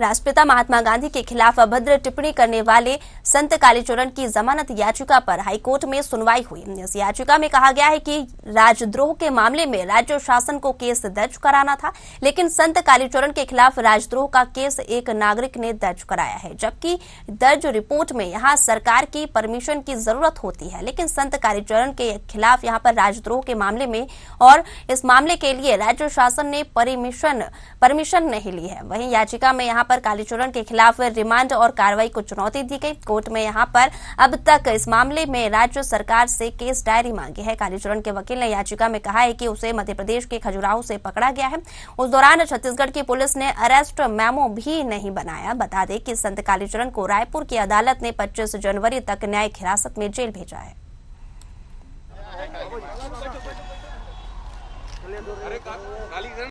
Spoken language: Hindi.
राष्ट्रपिता महात्मा गांधी के खिलाफ अभद्र टिप्पणी करने वाले संत कालीचरण की जमानत याचिका पर हाईकोर्ट में सुनवाई हुई इस याचिका में कहा गया है कि राजद्रोह के मामले में राज्य शासन को केस दर्ज कराना था लेकिन संत कालीचरण के खिलाफ राजद्रोह का केस एक नागरिक ने दर्ज कराया है जबकि दर्ज रिपोर्ट में यहाँ सरकार की परमिशन की जरूरत होती है लेकिन संत कालीचरण के खिलाफ यहाँ पर राजद्रोह के मामले में और इस मामले के लिए राज्य शासन ने परमिशन परमिशन नहीं ली है वहीं याचिका में यहाँ पर कालीचरण के खिलाफ रिमांड और कार्रवाई को चुनौती दी गई कोर्ट में यहाँ पर अब तक इस मामले में राज्य सरकार से केस डायरी मांगी है कालीचरण के वकील ने याचिका में कहा है कि उसे मध्य प्रदेश के खजुराहो से पकड़ा गया है उस दौरान छत्तीसगढ़ की पुलिस ने अरेस्ट मैमो भी नहीं बनाया बता दें कि संत कालीचरण को रायपुर की अदालत ने पच्चीस जनवरी तक न्यायिक हिरासत में जेल भेजा है अरे